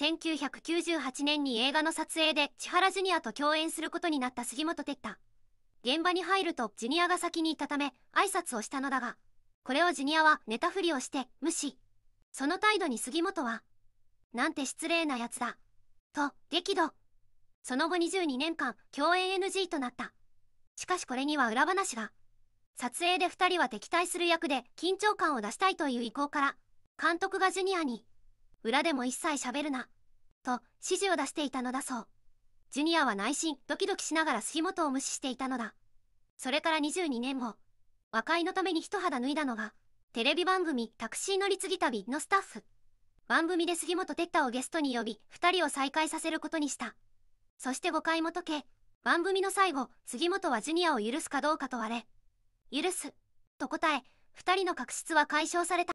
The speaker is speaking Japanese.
1998年に映画の撮影で千原ジュニアと共演することになった杉本哲太。現場に入るとジュニアが先にいたため挨拶をしたのだが、これをジュニアは寝たふりをして無視。その態度に杉本は、なんて失礼なやつだ。と、激怒。その後22年間、共演 NG となった。しかしこれには裏話が。撮影で2人は敵対する役で緊張感を出したいという意向から、監督がジュニアに、裏でも一切喋るな、と指示を出していたのだそう。ジュニアは内心ドキドキしながら杉本を無視していたのだ。それから22年後、和解のために一肌脱いだのが、テレビ番組タクシー乗り継ぎ旅のスタッフ。番組で杉本哲太をゲストに呼び、2人を再会させることにした。そして誤解も解け、番組の最後、杉本はジュニアを許すかどうかとあれ、許す、と答え、2人の確執は解消された。